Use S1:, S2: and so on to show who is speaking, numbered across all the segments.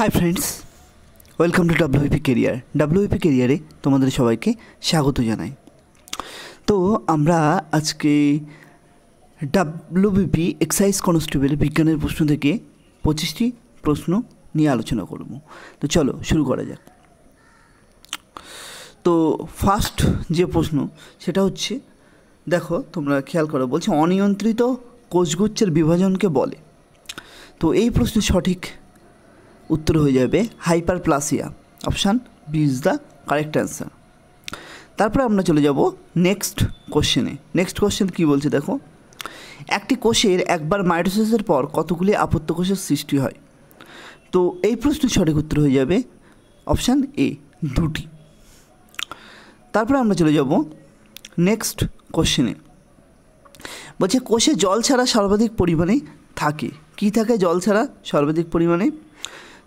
S1: high friends welcome to WP career WP কেরিয়ারে তোমাদের সবাইকে স্বাগত জানাই তো আমরা আজকে ডাব্লিউবিপি এক্সাইজ কনস্টেবল বিজ্ঞানের প্রশ্ন থেকে পঁচিশটি প্রশ্ন নিয়ে আলোচনা করব তো চলো শুরু করা যাক তো ফার্স্ট যে প্রশ্ন সেটা হচ্ছে দেখো তোমরা খেয়াল করো বলছে অনিয়ন্ত্রিত কোষগুচ্ছের বিভাজনকে বলে তো এই প্রশ্নের সঠিক উত্তর হয়ে যাবে hyperplasia option B is the correct answer তারপরে আমরা চলে যাব নেক্সট কোশ্চেনে নেক্সট কোশ্চেন কী বলছে দেখো একটি কোষের একবার মাইটোসিসের পর কতগুলি আপত্ত কোষের সৃষ্টি হয় তো এই প্রশ্নের সঠিক উত্তর হয়ে যাবে অপশান এ দুটি তারপরে আমরা চলে যাব নেক্সট কোশ্চেনে বলছে কোষে জল ছাড়া সর্বাধিক পরিমাণে থাকে কী থাকে জল ছাড়া সর্বাধিক পরিমাণে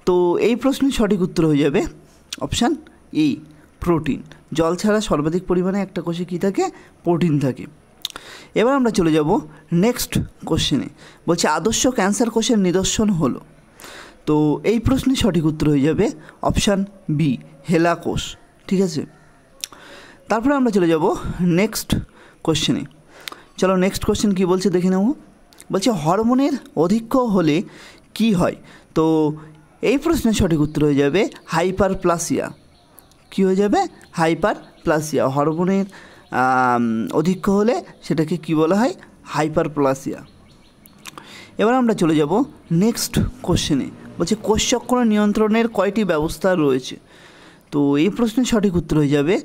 S1: তো এই প্রশ্নের সঠিক উত্তর হয়ে যাবে অপশান ই প্রোটিন জল ছাড়া সর্বাধিক পরিমাণে একটা কোষে কী থাকে প্রোটিন থাকে এবার আমরা চলে যাব নেক্সট কোশ্চেনে বলছে আদর্শ ক্যান্সার কোষের নিদর্শন হলো তো এই প্রশ্নের সঠিক উত্তর হয়ে যাবে অপশান বি হেলা কোষ ঠিক আছে তারপরে আমরা চলে যাব নেক্সট কোশ্চেনে চলো নেক্সট কোশ্চেন কী বলছে দেখে নেব বলছে হরমোনের অধিক্য হলে কি হয় তো এই প্রশ্নের সঠিক উত্তর হয়ে যাবে হাইপার প্লাসিয়া কী হয়ে যাবে হাইপার প্লাসিয়া হরমোনের অধিক্য হলে সেটাকে কি বলা হয় হাইপার প্লাসিয়া এবার আমরা চলে যাব নেক্সট কোশ্চেনে বলছে কোষচক্র নিয়ন্ত্রণের কয়টি ব্যবস্থা রয়েছে তো এই প্রশ্নের সঠিক উত্তর হয়ে যাবে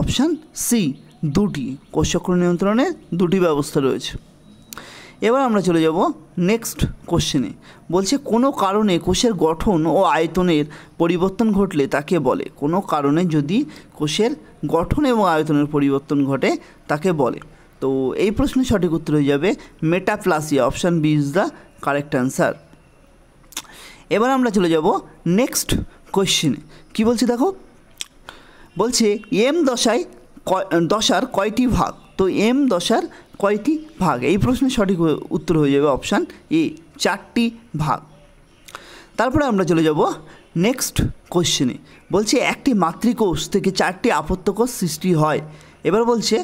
S1: অপশান সি দুটি কোষচক্র নিয়ন্ত্রণের দুটি ব্যবস্থা রয়েছে এবার আমরা চলে যাব নেক্সট কোশ্চেনে বলছে কোনো কারণে কোষের গঠন ও আয়তনের পরিবর্তন ঘটলে তাকে বলে কোনো কারণে যদি কোষের গঠন এবং আয়তনের পরিবর্তন ঘটে তাকে বলে তো এই প্রশ্নের সঠিক উত্তর হয়ে যাবে metaplasia option B is the correct answer এবার আমরা চলে যাব নেক্সট কোশ্চেনে কি বলছে দেখো বলছে এম দশায় দশার কয়টি ভাগ তো এম দশার কয়টি ভাগ এই প্রশ্নের সঠিক উত্তর হয়ে যাবে অপশান এ চারটি ভাগ তারপরে আমরা চলে যাব নেক্সট কোশ্চেনে বলছে একটি মাতৃকোষ থেকে চারটি আপত্যকোষ সৃষ্টি হয় এবার বলছে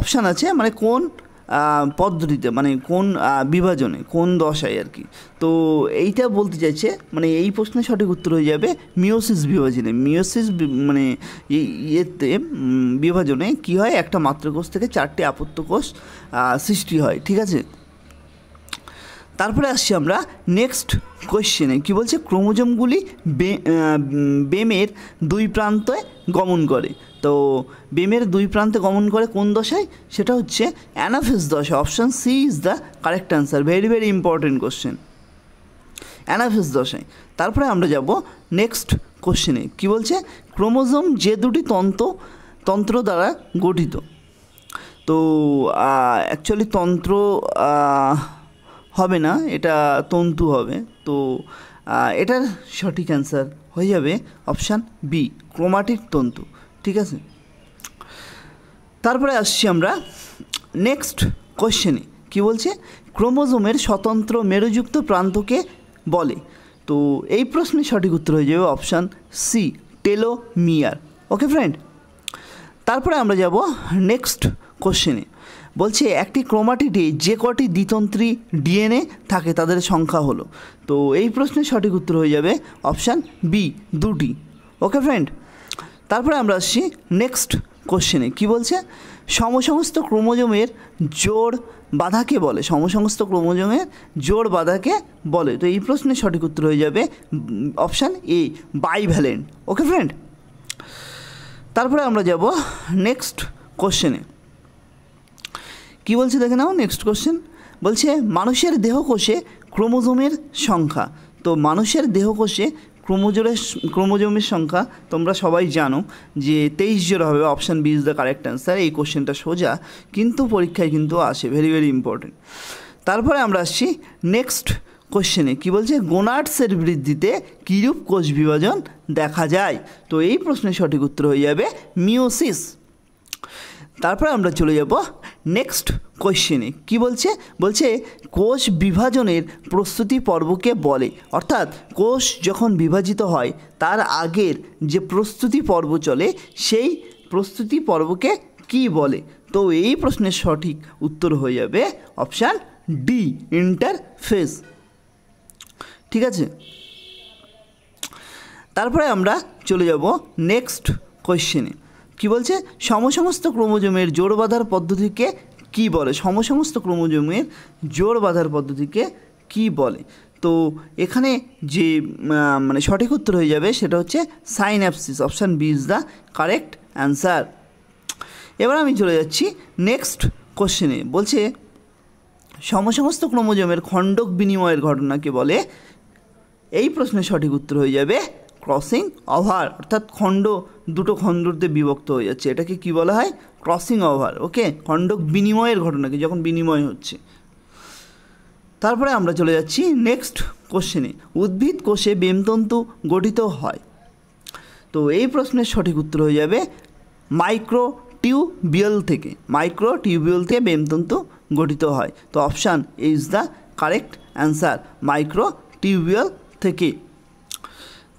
S1: অপশান আছে মানে কোন পদ্ধতিতে মানে কোন বিভাজনে কোন দশায় আর কি তো এইটা বলতে চাইছে মানে এই প্রশ্নের সঠিক উত্তর হয়ে যাবে মিওসিস বিভাজনে মিওসিস মানে ইয়েতে বিভাজনে কি হয় একটা কোষ থেকে চারটি কোষ সৃষ্টি হয় ঠিক আছে তারপরে আসছি আমরা নেক্সট কোয়েশ্চেনে কি বলছে ক্রোমোজোমগুলি বেমের দুই প্রান্তে গমন করে তো বেমের দুই প্রান্তে গমন করে কোন দশায় সেটা হচ্ছে অ্যানাফেস দশা option C is the correct answer very very important question anaphase দশায় তারপরে আমরা যাব নেক্সট কোশ্চেনে কি বলছে ক্রোমোজোম যে দুটি তন্ত্র তন্ত্র দ্বারা গঠিত তো অ্যাকচুয়ালি তন্ত্র হবে না এটা তন্তু হবে তো এটার সঠিক অ্যান্সার হয়ে যাবে অপশান বি ক্রোমাটিক তন্তু ঠিক আছে তারপরে আসছি আমরা নেক্সট কোশ্চেনে কি বলছে ক্রোমোজোমের স্বতন্ত্র মেরুযুক্ত প্রান্তকে বলে তো এই প্রশ্নের সঠিক উত্তর হয়ে যাবে option C telomere okay friend তারপরে আমরা যাব নেক্সট কোশ্চেনে বলছে একটি ক্রোমাটিডে যে কটি দ্বিতন্ত্রী ডিএনএ থাকে তাদের সংখ্যা হলো তো এই প্রশ্নের সঠিক উত্তর হয়ে যাবে অপশান বি দুটি ওকে ফ্রেন্ড তারপরে আমরা আসছি নেক্সট কোশ্চেনে কি বলছে সমসংস্থ ক্রোমোজোমের জোর বাধাকে বলে সমসংস্থ ক্রোমোজোমের জোর বাধাকে বলে তো এই প্রশ্নের সঠিক উত্তর হয়ে যাবে option A bivalent okay friend তারপরে আমরা যাব নেক্সট কোশ্চেনে কি বলছে দেখে নাও নেক্সট কোশ্চেন বলছে মানুষের দেহকোষে ক্রোমোজোমের সংখ্যা তো মানুষের দেহকোষে ক্রোমোজোরের ক্রোমোজোমের সংখ্যা তোমরা সবাই জানো যে তেইশ জোর হবে option B is the correct answer এই কোশ্চেনটা সোজা কিন্তু পরীক্ষায় কিন্তু আসে ভেরি ভেরি ইম্পর্টেন্ট তারপরে আমরা আসছি নেক্সট কোশ্চেনে কি বলছে গোনার্টসের বৃদ্ধিতে কীরূপ কোষ বিভাজন দেখা যায় তো এই প্রশ্নের সঠিক উত্তর হয়ে যাবে মিওসিস তারপরে আমরা চলে যাব নেক্সট কোশ্চেনে কি বলছে বলছে কোষ বিভাজনের প্রস্তুতি পর্বকে বলে অর্থাৎ কোষ যখন বিভাজিত হয় তার আগের যে প্রস্তুতি পর্ব চলে সেই প্রস্তুতি পর্বকে কি বলে তো এই প্রশ্নের সঠিক উত্তর হয়ে যাবে অপশান ডি ইন্টারফেস ঠিক আছে তারপরে আমরা চলে যাব নেক্সট কোয়েশ্চেনে কি বলছে সমসমস্ত ক্রোমোজোমের জোড় বাঁধার পদ্ধতিকে কি বলে সমসমস্ত ক্রোমোজোমের জোর বাঁধার পদ্ধতিকে কি বলে তো এখানে যে মানে সঠিক উত্তর হয়ে যাবে সেটা হচ্ছে synapsis option B is the correct answer এবার আমি চলে যাচ্ছি নেক্সট কোশ্চেনে বলছে সমসমস্ত ক্রোমোজোমের খণ্ডক বিনিময়ের ঘটনাকে বলে এই প্রশ্নের সঠিক উত্তর হয়ে যাবে ক্রসিং ওভার অর্থাৎ খণ্ড দুটো খণ্ডতে বিভক্ত হয়ে যাচ্ছে এটাকে কি বলা হয় ক্রসিং ওভার ওকে খণ্ড বিনিময়ের ঘটনাকে যখন বিনিময় হচ্ছে তারপরে আমরা চলে যাচ্ছি নেক্সট কোশ্চেনে উদ্ভিদ কোষে বেমতন্তু গঠিত হয় তো এই প্রশ্নের সঠিক উত্তর হয়ে যাবে মাইক্রো টিউবিয়েল থেকে মাইক্রো টিউবিয়েল থেকে বেমতন্তু গঠিত হয় তো option is the correct answer microtubule থেকে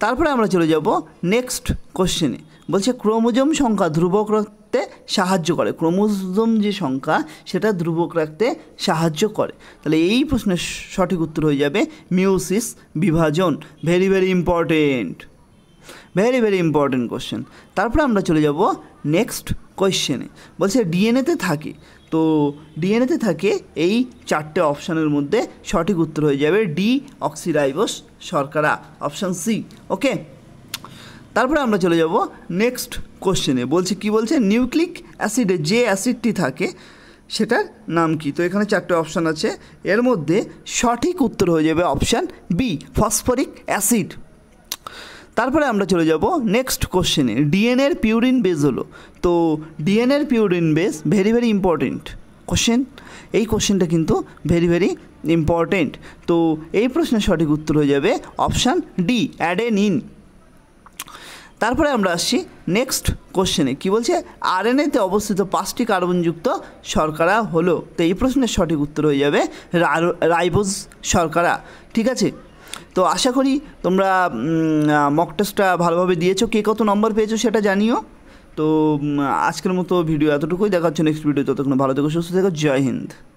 S1: তারপরে আমরা চলে যাব নেক্সট কোশ্চেনে বলছে ক্রোমোজোম সংখ্যা ধ্রুবক রাখতে সাহায্য করে ক্রোমোজম যে সংখ্যা সেটা ধ্রুবক রাখতে সাহায্য করে তাহলে এই প্রশ্নের সঠিক উত্তর হয়ে যাবে মিউসিস বিভাজন very very important very very important question তারপরে আমরা চলে যাব নেক্সট কোয়েশ্চেনে বলছে ডিএনএতে থাকে তো ডিএনএতে থাকে এই চারটে অপশানের মধ্যে সঠিক উত্তর হয়ে যাবে ডি অক্সিরাইবোস শর্করা অপশান সি ওকে তারপরে আমরা চলে যাব নেক্সট কোশ্চেনে বলছে কি বলছে নিউক্লিক অ্যাসিডে যে অ্যাসিডটি থাকে সেটার নাম কি তো এখানে চারটে অপশান আছে এর মধ্যে সঠিক উত্তর হয়ে যাবে অপশান বি ফসফরিক অ্যাসিড তারপরে আমরা চলে যাব নেক্সট কোশ্চেনে ডিএনএর পিউরিন বেস হলো তো ডিএনএর purine base very very important question এই কোশ্চেনটা কিন্তু ভেরি ভেরি ইম্পর্টেন্ট তো এই প্রশ্নের সঠিক উত্তর হয়ে যাবে অপশান ডি অ্যাডেন ইন তারপরে আমরা আসছি নেক্সট কোশ্চেনে কি বলছে আরএনএতে অবস্থিত পাঁচটি কার্বনযুক্ত শর্করা হলো তো এই প্রশ্নের সঠিক উত্তর হয়ে যাবে রাইবোজ শর্করা ঠিক আছে তো আশা করি তোমরা মক টেস্টটা ভালোভাবে দিয়েছো কে কত নম্বর পেয়েছো সেটা জানিও তো আজকের মতো ভিডিও এতটুকুই দেখা নেক্সট ভিডিও ততক্ষণ ভালো থেকো সুস্থ থেকো জয় হিন্দ